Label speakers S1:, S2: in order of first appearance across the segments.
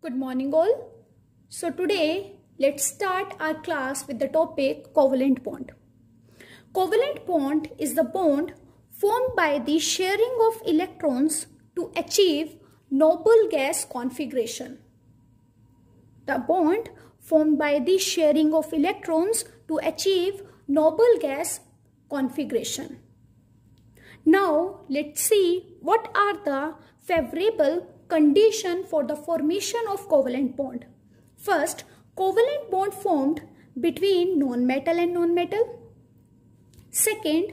S1: Good morning all. So today let's start our class with the topic covalent bond. Covalent bond is the bond formed by the sharing of electrons to achieve noble gas configuration. The bond formed by the sharing of electrons to achieve noble gas configuration. Now let's see what are the favorable condition for the formation of covalent bond. First, covalent bond formed between non-metal and non-metal. Second,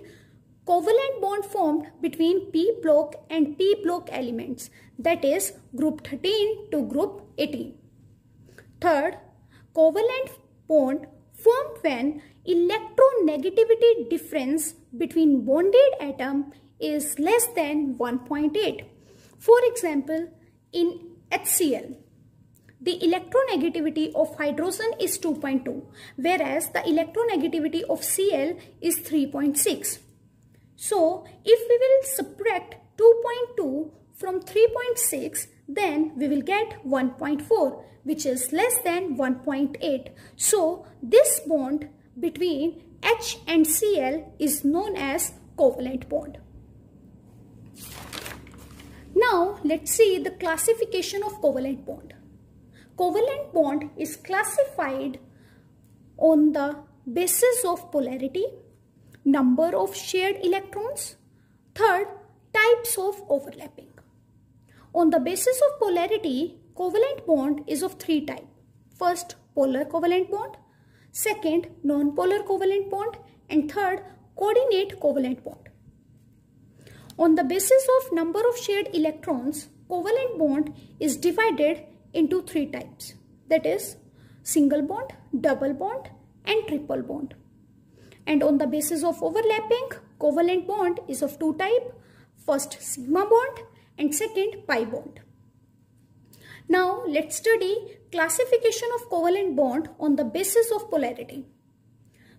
S1: covalent bond formed between P block and P block elements that is group 13 to group 18. Third, covalent bond formed when electronegativity difference between bonded atom is less than 1.8. For example, in HCl. The electronegativity of hydrogen is 2.2 whereas the electronegativity of Cl is 3.6. So if we will subtract 2.2 from 3.6 then we will get 1.4 which is less than 1.8. So this bond between H and Cl is known as covalent bond. Now let's see the classification of covalent bond. Covalent bond is classified on the basis of polarity, number of shared electrons, third types of overlapping. On the basis of polarity, covalent bond is of three types. First, polar covalent bond, second, non-polar covalent bond and third, coordinate covalent bond. On the basis of number of shared electrons, covalent bond is divided into three types. That is single bond, double bond and triple bond. And on the basis of overlapping, covalent bond is of two type. First sigma bond and second pi bond. Now let's study classification of covalent bond on the basis of polarity.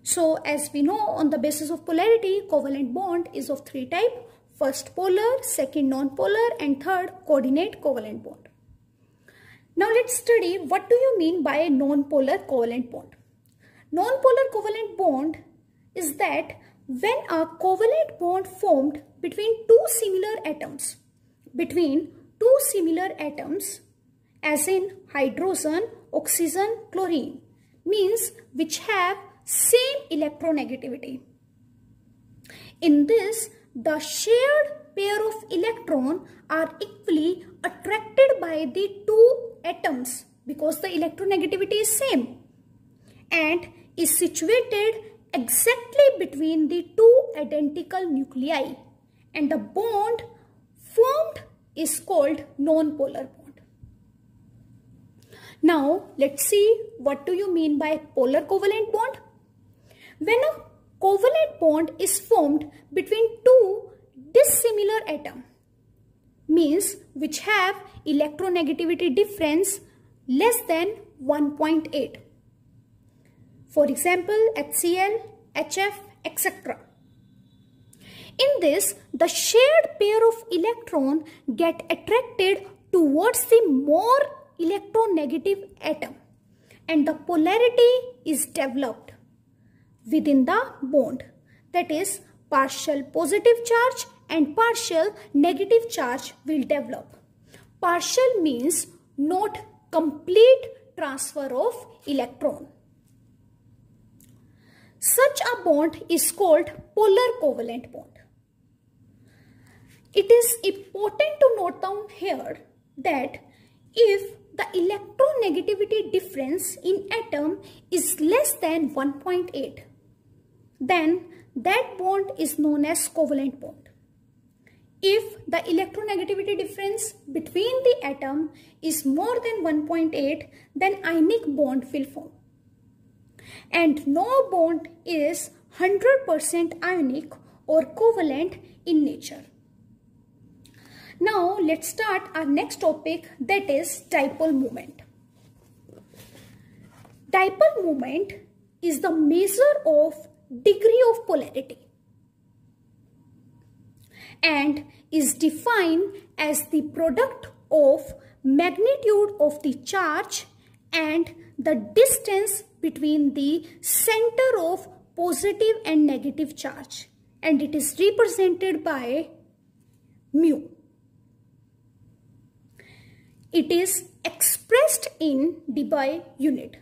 S1: So as we know on the basis of polarity covalent bond is of three type First polar, second non non-polar, and third coordinate covalent bond. Now let's study what do you mean by a non-polar covalent bond. Non-polar covalent bond is that when a covalent bond formed between two similar atoms, between two similar atoms as in hydrogen, oxygen, chlorine means which have same electronegativity. In this, the shared pair of electron are equally attracted by the two atoms because the electronegativity is same and is situated exactly between the two identical nuclei and the bond formed is called non-polar bond. Now let's see what do you mean by polar covalent bond. When a covalent bond is formed between two dissimilar atom means which have electronegativity difference less than 1.8 for example HCl, HF etc. In this the shared pair of electron get attracted towards the more electronegative atom and the polarity is developed within the bond that is partial positive charge and partial negative charge will develop. Partial means not complete transfer of electron. Such a bond is called polar covalent bond. It is important to note down here that if the electronegativity difference in atom is less than 1.8 then that bond is known as covalent bond. If the electronegativity difference between the atom is more than 1.8, then ionic bond will form. And no bond is 100% ionic or covalent in nature. Now let's start our next topic that is dipole moment. Dipole moment is the measure of degree of polarity and is defined as the product of magnitude of the charge and the distance between the center of positive and negative charge and it is represented by mu. It is expressed in by unit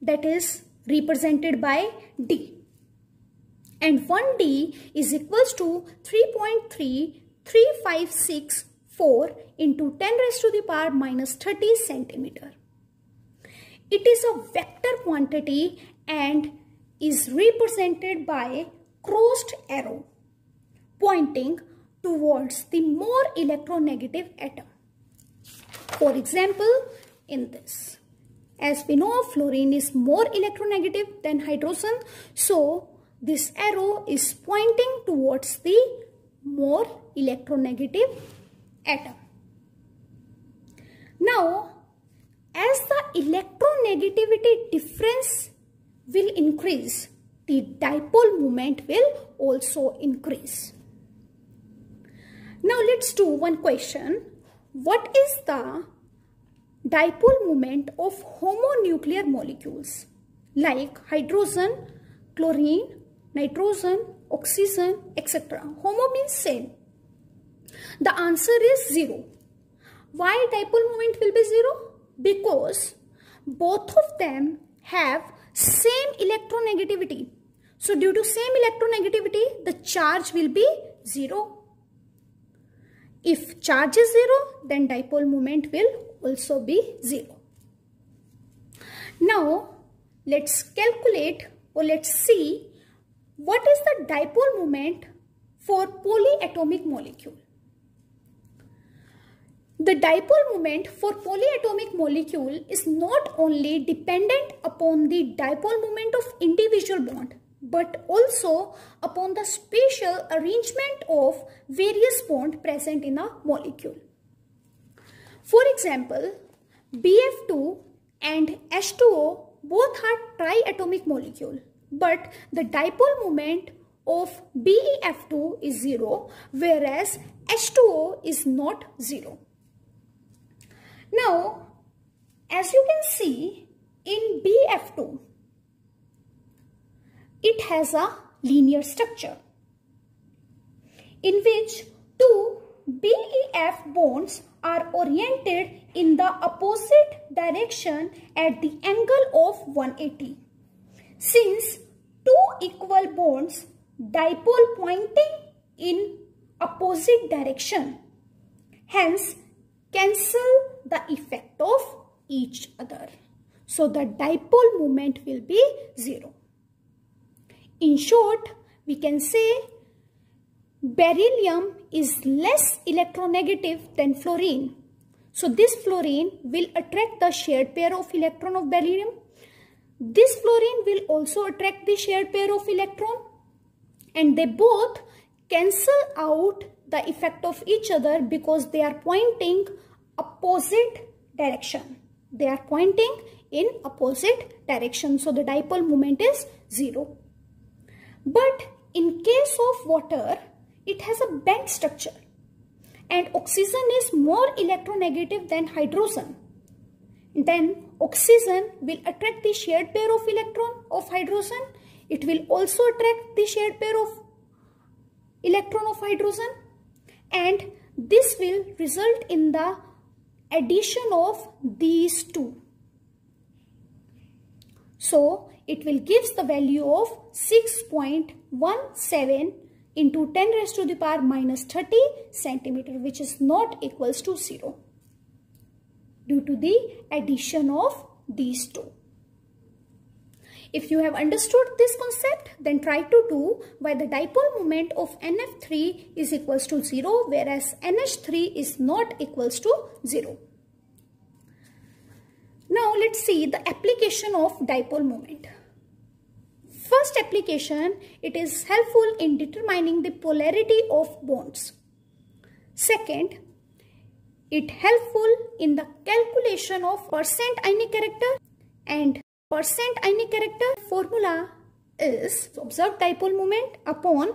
S1: that is represented by D and 1D is equals to 3.33564 into 10 raised to the power minus 30 centimeter. It is a vector quantity and is represented by crossed arrow pointing towards the more electronegative atom. For example, in this. As we know, fluorine is more electronegative than hydrogen. So, this arrow is pointing towards the more electronegative atom. Now, as the electronegativity difference will increase, the dipole moment will also increase. Now let's do one question. What is the dipole moment of homonuclear molecules like hydrogen, chlorine nitrogen, oxygen, etc. Homo means same. The answer is 0. Why dipole moment will be 0? Because both of them have same electronegativity. So due to same electronegativity, the charge will be 0. If charge is 0, then dipole moment will also be 0. Now, let's calculate or let's see what is the dipole moment for polyatomic molecule? The dipole moment for polyatomic molecule is not only dependent upon the dipole moment of individual bond but also upon the spatial arrangement of various bond present in a molecule. For example, BF2 and H2O both are triatomic molecule but the dipole moment of BeF2 is 0 whereas H2O is not 0. Now, as you can see in BF2, it has a linear structure in which two BEF bonds are oriented in the opposite direction at the angle of 180. Since two equal bonds dipole pointing in opposite direction hence cancel the effect of each other. So the dipole moment will be zero. In short, we can say beryllium is less electronegative than fluorine. So this fluorine will attract the shared pair of electron of beryllium this fluorine will also attract the shared pair of electron and they both cancel out the effect of each other because they are pointing opposite direction. They are pointing in opposite direction. So the dipole moment is zero. But in case of water, it has a bent structure and oxygen is more electronegative than hydrogen. Then oxygen will attract the shared pair of electron of hydrogen. It will also attract the shared pair of electron of hydrogen and this will result in the addition of these two. So it will gives the value of 6.17 into 10 raised to the power minus 30 centimeter which is not equals to 0 due to the addition of these two. If you have understood this concept, then try to do why the dipole moment of NF3 is equals to 0 whereas NH3 is not equals to 0. Now let's see the application of dipole moment. First application, it is helpful in determining the polarity of bonds. Second, it helpful in the calculation of percent ionic character and percent ionic character formula is observed dipole moment upon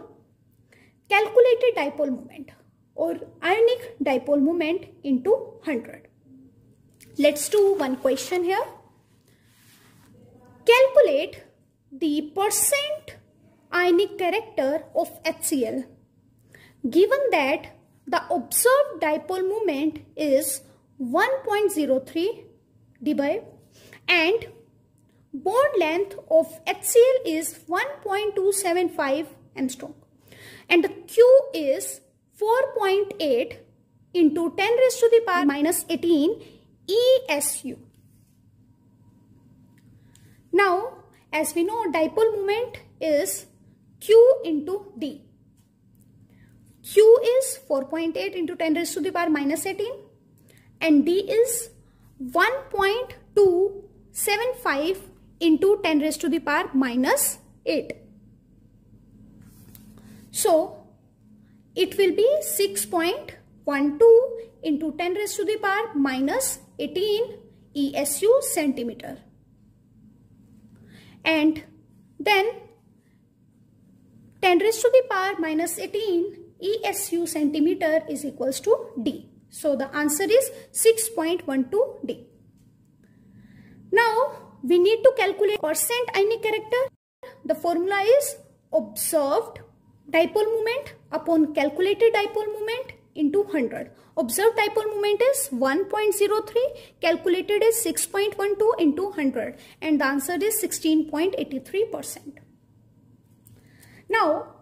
S1: calculated dipole moment or ionic dipole moment into 100. Let's do one question here. Calculate the percent ionic character of HCl. Given that the observed dipole moment is 1.03 dBi and bond length of HCl is 1.275 Armstrong and the Q is 4.8 into 10 raised to the power minus 18 ESU. Now as we know dipole moment is Q into D Q is 4.8 into 10 raised to the power minus 18 and D is 1.275 into 10 raised to the power minus 8. So, it will be 6.12 into 10 raised to the power minus 18 ESU centimeter. And then 10 raised to the power minus 18 ESU centimeter is equals to D. So the answer is 6.12 D. Now we need to calculate percent ionic character. The formula is observed dipole moment upon calculated dipole moment into 100. Observed dipole moment is 1.03, calculated is 6.12 into 100 and the answer is 16.83%. Now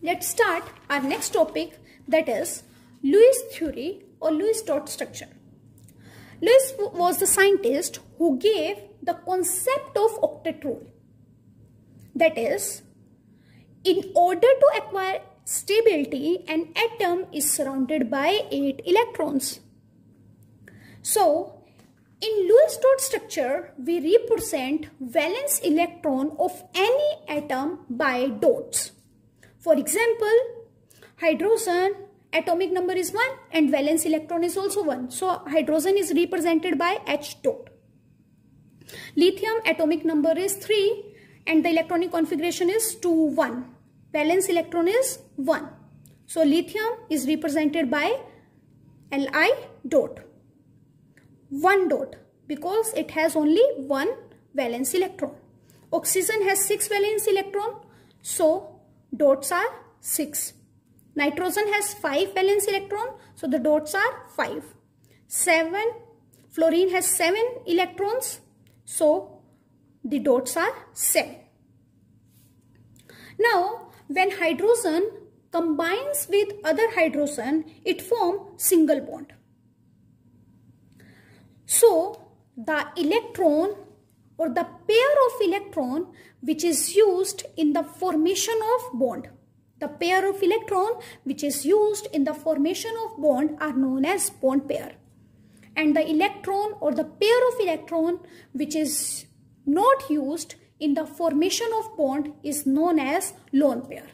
S1: Let's start our next topic that is Lewis theory or Lewis dot structure. Lewis was the scientist who gave the concept of octet rule. That is, in order to acquire stability, an atom is surrounded by 8 electrons. So, in Lewis dot structure, we represent valence electron of any atom by dots. For example, hydrogen atomic number is 1 and valence electron is also 1. So hydrogen is represented by H dot. Lithium atomic number is 3 and the electronic configuration is 2, 1. Valence electron is 1. So lithium is represented by Li dot. 1 dot because it has only 1 valence electron. Oxygen has 6 valence electron. So dots are 6. Nitrogen has 5 valence electron, so the dots are 5. 7, fluorine has 7 electrons, so the dots are 7. Now, when hydrogen combines with other hydrogen, it forms single bond. So, the electron or the pair of electron which is used in the formation of bond. The pair of electron which is used in the formation of bond are known as bond pair. And the electron or the pair of electron which is not used in the formation of bond is known as lone pair.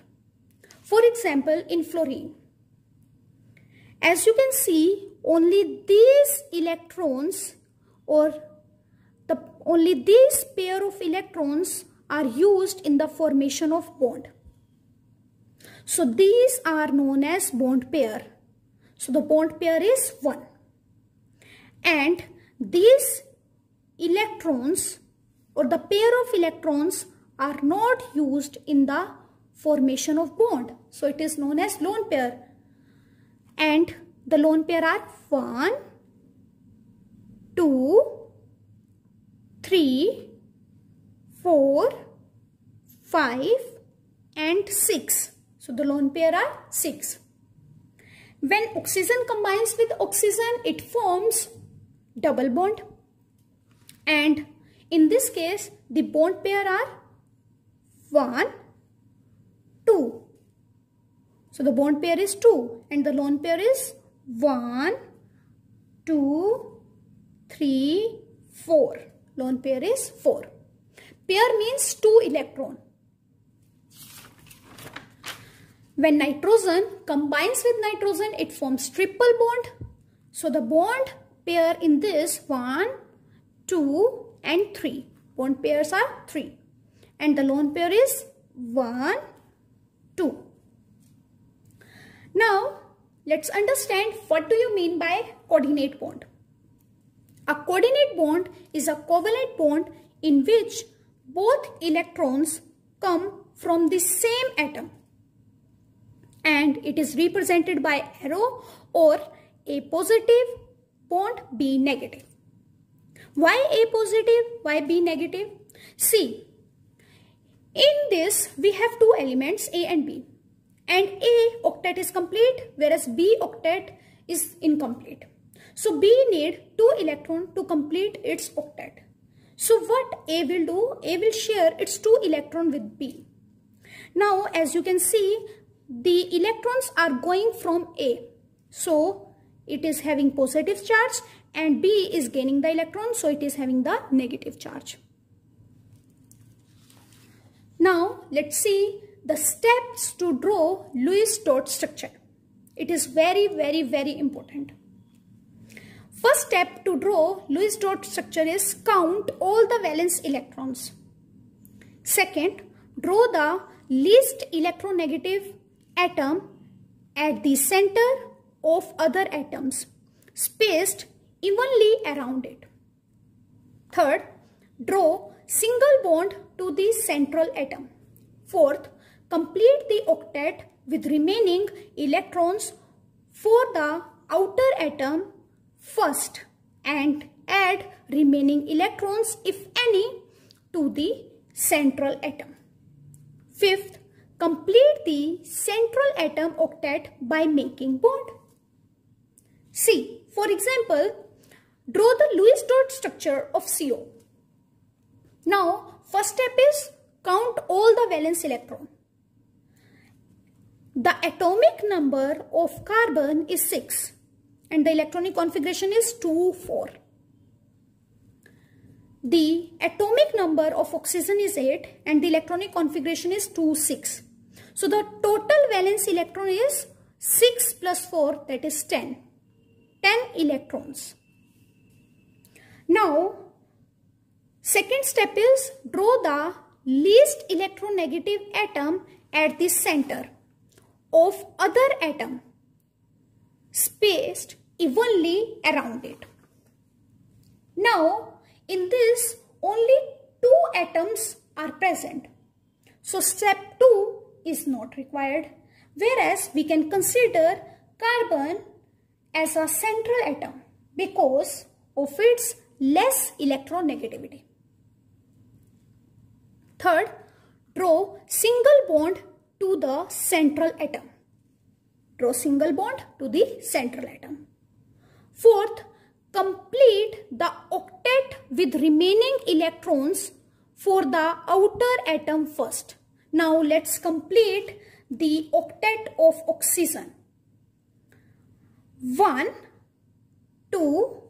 S1: For example, in fluorine. As you can see, only these electrons or only these pair of electrons are used in the formation of bond. So these are known as bond pair. So the bond pair is 1. And these electrons or the pair of electrons are not used in the formation of bond. So it is known as lone pair. And the lone pair are 1, 2, 3, 4, 5 and 6. So the lone pair are 6. When oxygen combines with oxygen, it forms double bond. And in this case, the bond pair are 1, 2. So the bond pair is 2 and the lone pair is 1, 2, 3, 4 lone pair is 4. Pair means 2 electron. When nitrogen combines with nitrogen, it forms triple bond. So the bond pair in this 1, 2 and 3. Bond pairs are 3. And the lone pair is 1, 2. Now, let's understand what do you mean by coordinate bond. A coordinate bond is a covalent bond in which both electrons come from the same atom and it is represented by arrow or a positive bond B negative. Why A positive? Why B negative? See, in this we have two elements A and B and A octet is complete whereas B octet is incomplete. So B need two electron to complete its octet. So what A will do? A will share its two electron with B. Now as you can see, the electrons are going from A. So it is having positive charge and B is gaining the electron so it is having the negative charge. Now let's see the steps to draw Lewis dot structure. It is very very very important. First step to draw Lewis dot structure is count all the valence electrons. Second, draw the least electronegative atom at the center of other atoms spaced evenly around it. Third, draw single bond to the central atom. Fourth, complete the octet with remaining electrons for the outer atom first and add remaining electrons if any to the central atom. Fifth, complete the central atom octet by making bond. See, for example, draw the Lewis dot structure of CO. Now, first step is count all the valence electron. The atomic number of carbon is 6 and the electronic configuration is 2, 4. The atomic number of oxygen is 8 and the electronic configuration is 2, 6. So the total valence electron is 6 plus 4 that is 10. 10 electrons. Now second step is draw the least electronegative atom at the center of other atom spaced evenly around it. Now, in this only two atoms are present. So, step 2 is not required. Whereas, we can consider carbon as a central atom because of its less electronegativity. Third, draw single bond to the central atom. Draw single bond to the central atom. Fourth, complete the octet with remaining electrons for the outer atom first. Now let's complete the octet of oxygen. 1, 2,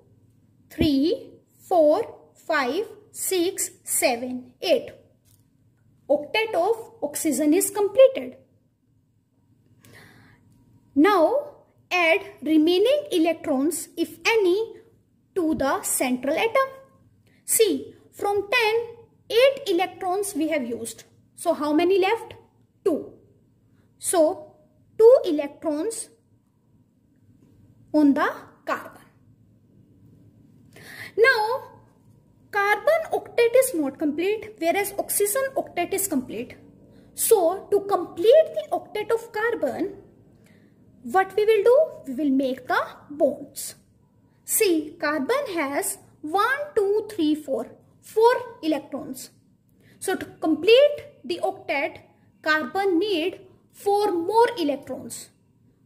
S1: 3, 4, 5, 6, 7, 8. Octet of oxygen is completed. Now add remaining electrons, if any, to the central atom. See, from 10, 8 electrons we have used. So, how many left? 2. So, 2 electrons on the carbon. Now, carbon octet is not complete whereas oxygen octet is complete. So, to complete the octet of carbon, what we will do? We will make the bonds. See, carbon has 1, 2, 3, 4, 4 electrons. So to complete the octet, carbon need 4 more electrons.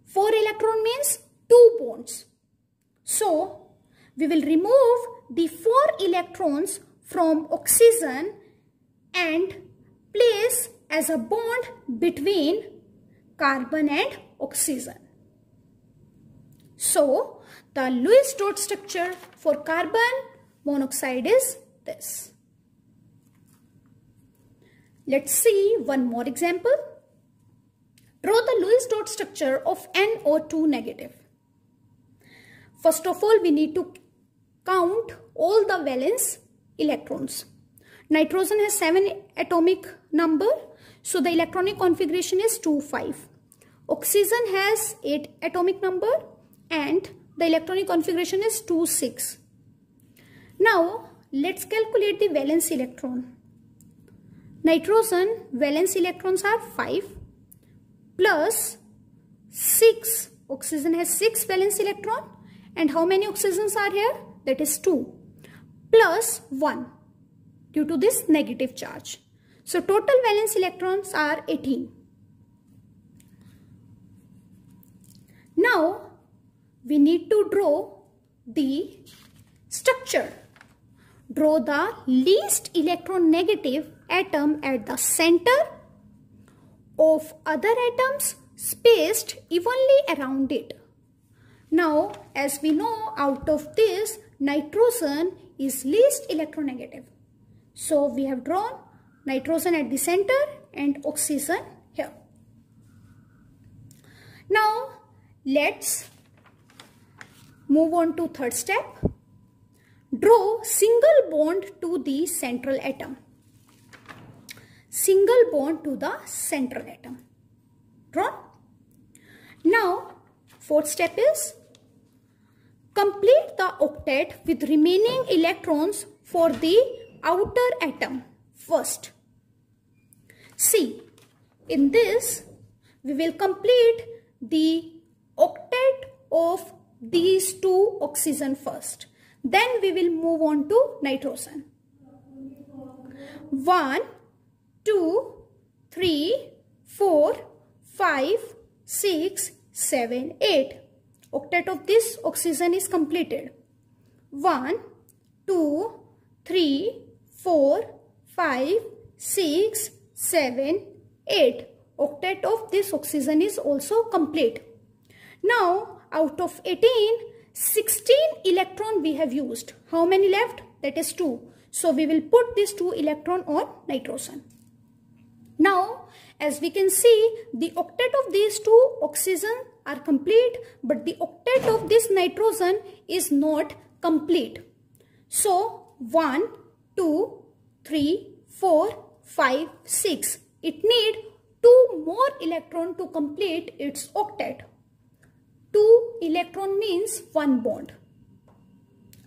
S1: 4 electron means 2 bonds. So we will remove the 4 electrons from oxygen and place as a bond between carbon and oxygen. So, the Lewis-Dot structure for carbon monoxide is this. Let's see one more example. Draw the Lewis-Dot structure of NO2 negative. First of all, we need to count all the valence electrons. Nitrogen has 7 atomic number. So the electronic configuration is 2, 5. Oxygen has 8 atomic number and the electronic configuration is 2 6. Now let's calculate the valence electron. Nitrogen valence electrons are 5 plus 6. Oxygen has 6 valence electron and how many oxygens are here? That is 2 plus 1 due to this negative charge. So total valence electrons are 18. Now we need to draw the structure. Draw the least electronegative atom at the center of other atoms spaced evenly around it. Now, as we know, out of this, nitrogen is least electronegative. So, we have drawn nitrogen at the center and oxygen here. Now, let's Move on to third step. Draw single bond to the central atom. Single bond to the central atom. Draw. Now, fourth step is complete the octet with remaining electrons for the outer atom first. See, in this we will complete the octet of these two oxygen first. Then we will move on to nitrogen. One, two, three, four, five, six, seven, eight. Octet of this oxygen is completed. One, two, three, four, five, six, seven, eight. Octet of this oxygen is also complete. Now out of 18, 16 electron we have used. How many left? That is 2. So we will put this 2 electron on nitrogen. Now, as we can see, the octet of these two oxygen are complete, but the octet of this nitrogen is not complete. So, 1, 2, 3, 4, 5, 6. It need 2 more electron to complete its octet two electron means one bond.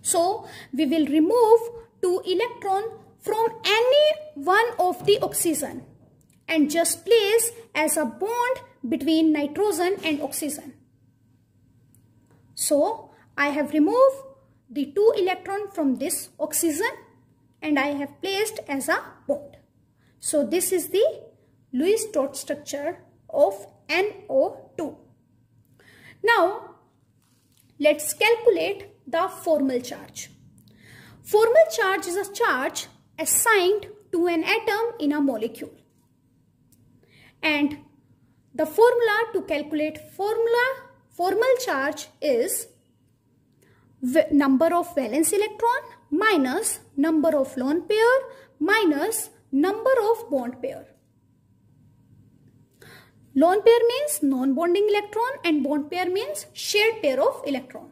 S1: So we will remove two electron from any one of the oxygen and just place as a bond between nitrogen and oxygen. So I have removed the two electron from this oxygen and I have placed as a bond. So this is the Lewis dot structure of NO now, let's calculate the formal charge. Formal charge is a charge assigned to an atom in a molecule. And the formula to calculate formula formal charge is number of valence electron minus number of lone pair minus number of bond pair. Lone pair means non-bonding electron and bond pair means shared pair of electron.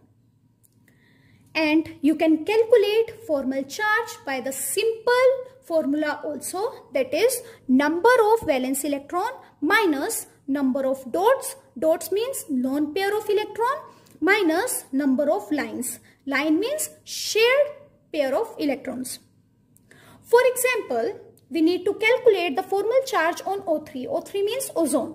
S1: And you can calculate formal charge by the simple formula also that is number of valence electron minus number of dots. Dots means lone pair of electron minus number of lines. Line means shared pair of electrons. For example, we need to calculate the formal charge on O3. O3 means ozone.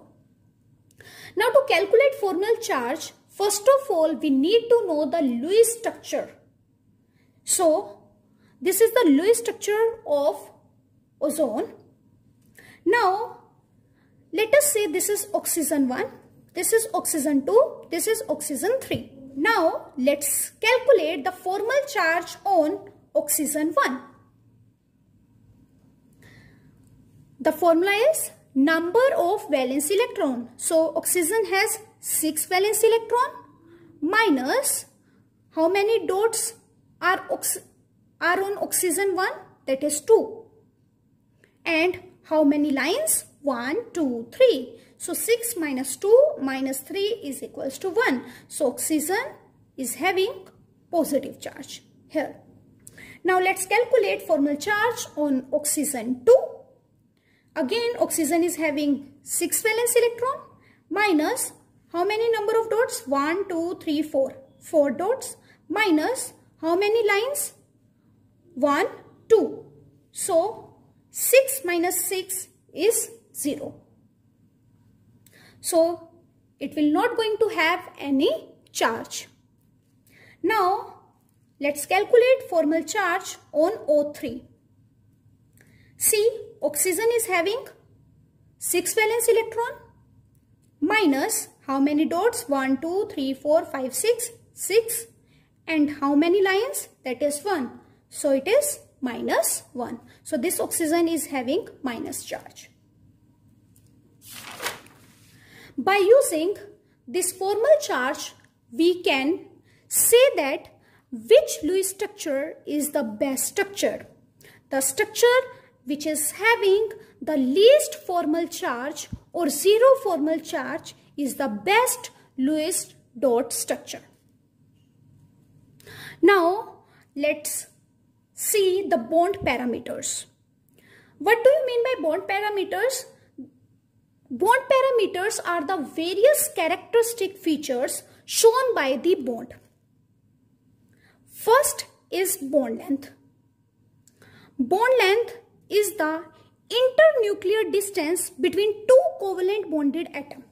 S1: Now to calculate formal charge, first of all we need to know the Lewis structure. So this is the Lewis structure of ozone. Now let us say this is oxygen 1, this is oxygen 2, this is oxygen 3. Now let's calculate the formal charge on oxygen 1. The formula is number of valence electron. So oxygen has 6 valence electron minus how many dots are, are on oxygen 1? That is 2. And how many lines? 1, 2, 3. So 6 minus 2 minus 3 is equals to 1. So oxygen is having positive charge here. Now let's calculate formal charge on oxygen 2 Again, oxygen is having 6 valence electron minus how many number of dots? 1, 2, 3, 4. 4 dots minus how many lines? 1, 2. So, 6 minus 6 is 0. So, it will not going to have any charge. Now, let's calculate formal charge on O3. See, oxygen is having 6 valence electron minus how many dots? 1, 2, 3, 4, 5, 6, 6 and how many lines? That is 1. So it is minus 1. So this oxygen is having minus charge. By using this formal charge, we can say that which Lewis structure is the best structure. The structure which is having the least formal charge or zero formal charge is the best Lewis dot structure. Now let's see the bond parameters. What do you mean by bond parameters? Bond parameters are the various characteristic features shown by the bond. First is bond length. Bond length is the internuclear distance between two covalent bonded atoms.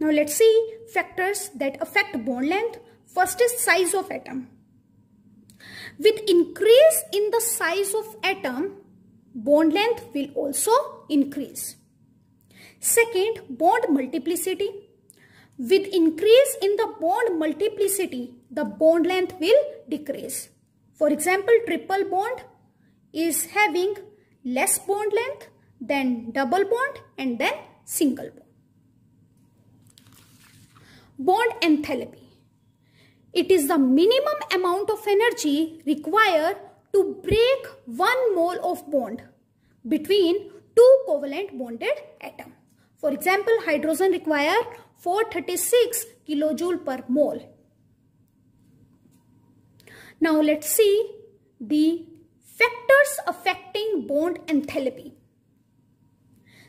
S1: Now let's see factors that affect bond length. First is size of atom. With increase in the size of atom, bond length will also increase. Second, bond multiplicity. With increase in the bond multiplicity, the bond length will decrease. For example, triple bond is having less bond length than double bond and then single bond. Bond enthalpy. It is the minimum amount of energy required to break one mole of bond between two covalent bonded atom. For example, hydrogen require 436 kilojoule per mole. Now let's see the Factors affecting bond enthalpy.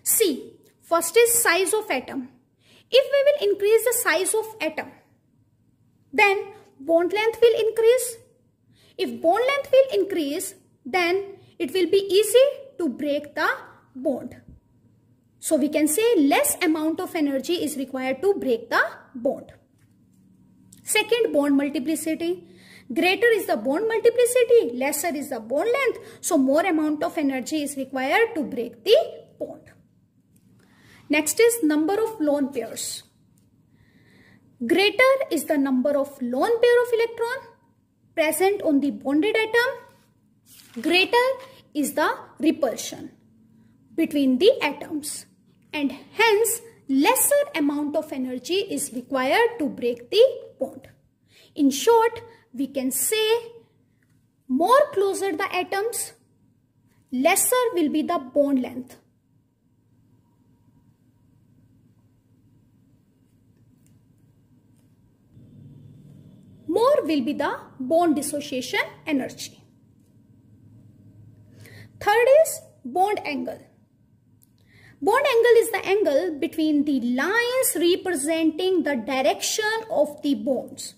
S1: See, first is size of atom. If we will increase the size of atom, then bond length will increase. If bond length will increase, then it will be easy to break the bond. So we can say less amount of energy is required to break the bond. Second bond multiplicity. Greater is the bond multiplicity, lesser is the bond length. So more amount of energy is required to break the bond. Next is number of lone pairs. Greater is the number of lone pair of electron present on the bonded atom. Greater is the repulsion between the atoms. And hence, lesser amount of energy is required to break the bond. In short, we can say more closer the atoms, lesser will be the bond length. More will be the bond dissociation energy. Third is bond angle. Bond angle is the angle between the lines representing the direction of the bonds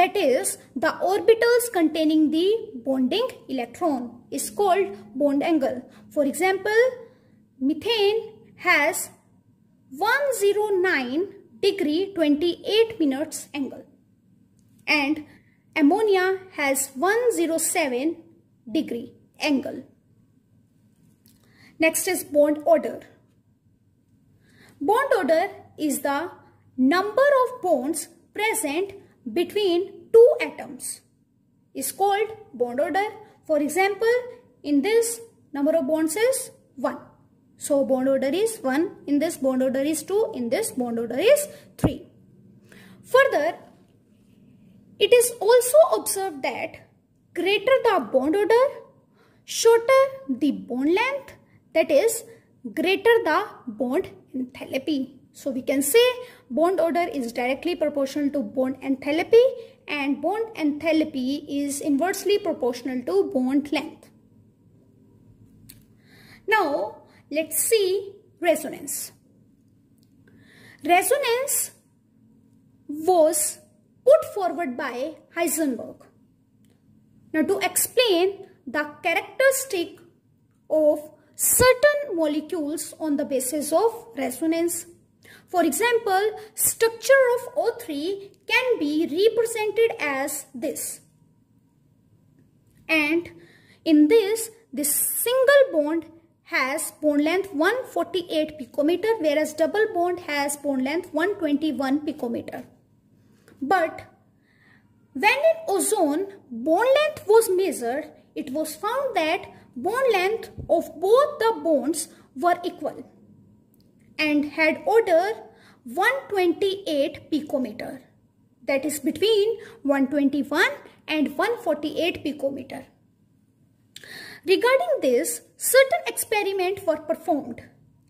S1: that is the orbitals containing the bonding electron is called bond angle. For example, methane has 109 degree 28 minutes angle and ammonia has 107 degree angle. Next is bond order. Bond order is the number of bonds present between two atoms is called bond order. For example, in this number of bonds is 1. So bond order is 1, in this bond order is 2, in this bond order is 3. Further, it is also observed that greater the bond order, shorter the bond length, that is greater the bond enthalpy. So we can say bond order is directly proportional to bond enthalpy and bond enthalpy is inversely proportional to bond length. Now let's see resonance. Resonance was put forward by Heisenberg. Now to explain the characteristic of certain molecules on the basis of resonance for example, structure of O3 can be represented as this. And in this, this single bond has bond length 148 picometer whereas double bond has bond length 121 picometer. But when in ozone bond length was measured, it was found that bond length of both the bonds were equal and had odor 128 picometer that is between 121 and 148 picometer. Regarding this, certain experiments were performed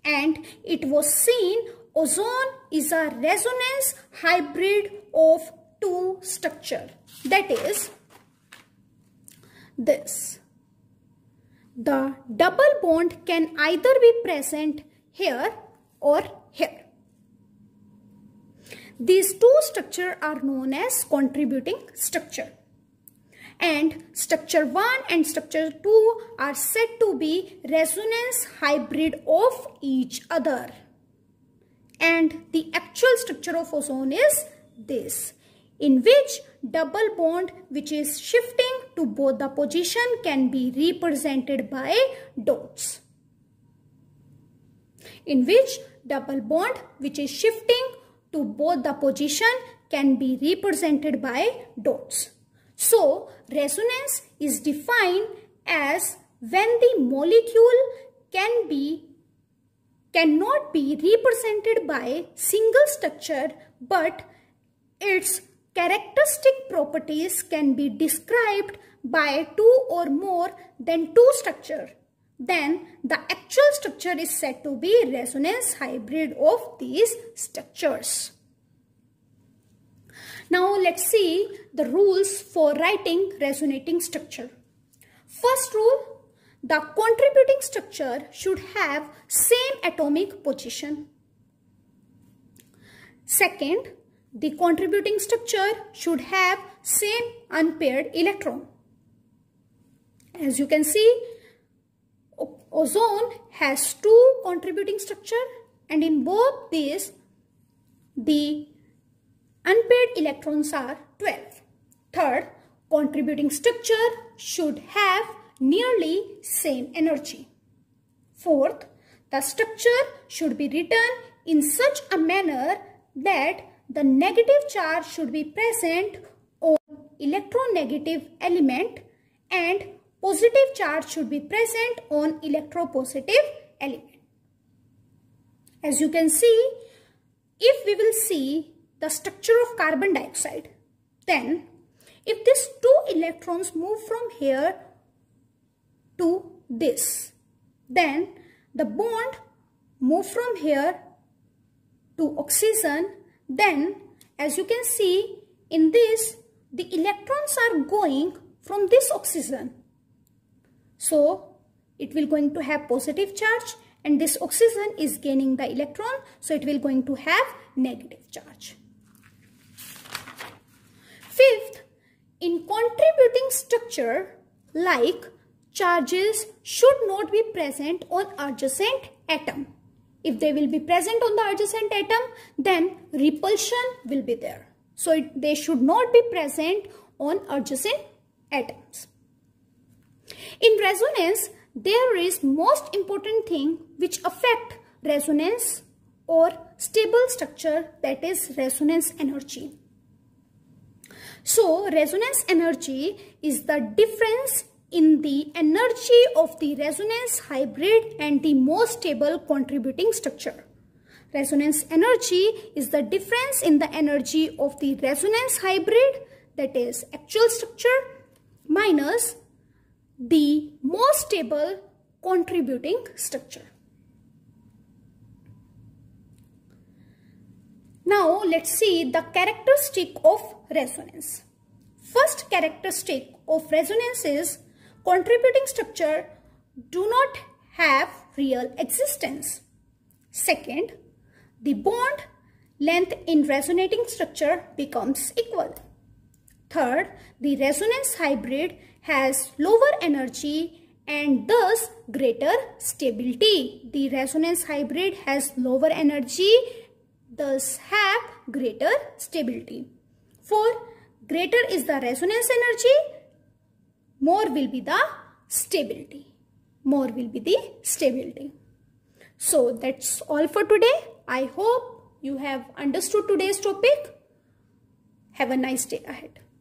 S1: and it was seen ozone is a resonance hybrid of two structure that is this. The double bond can either be present here or here. These two structures are known as contributing structure. And structure 1 and structure 2 are said to be resonance hybrid of each other. And the actual structure of ozone is this, in which double bond which is shifting to both the position can be represented by dots in which double bond which is shifting to both the position can be represented by dots. So, resonance is defined as when the molecule can be cannot be represented by single structure but its characteristic properties can be described by two or more than two structure then the actual structure is said to be resonance hybrid of these structures. Now let's see the rules for writing resonating structure. First rule, the contributing structure should have same atomic position. Second, the contributing structure should have same unpaired electron. As you can see, Ozone has two contributing structure and in both these the unpaired electrons are 12. Third, contributing structure should have nearly same energy. Fourth, the structure should be written in such a manner that the negative charge should be present on electronegative element and Positive charge should be present on electropositive element. As you can see, if we will see the structure of carbon dioxide, then if these two electrons move from here to this, then the bond move from here to oxygen, then as you can see in this, the electrons are going from this oxygen so it will going to have positive charge and this oxygen is gaining the electron. So it will going to have negative charge. Fifth, in contributing structure like charges should not be present on adjacent atom. If they will be present on the adjacent atom, then repulsion will be there. So it, they should not be present on adjacent atoms. In resonance, there is most important thing which affect resonance or stable structure that is resonance energy. So resonance energy is the difference in the energy of the resonance hybrid and the most stable contributing structure. Resonance energy is the difference in the energy of the resonance hybrid that is actual structure minus the more stable contributing structure. Now let's see the characteristic of resonance. First characteristic of resonance is contributing structure do not have real existence. Second, the bond length in resonating structure becomes equal. Third, the resonance hybrid has lower energy and thus greater stability. The resonance hybrid has lower energy, thus have greater stability. 4. Greater is the resonance energy, more will be the stability. More will be the stability. So that's all for today. I hope you have understood today's topic. Have a nice day ahead.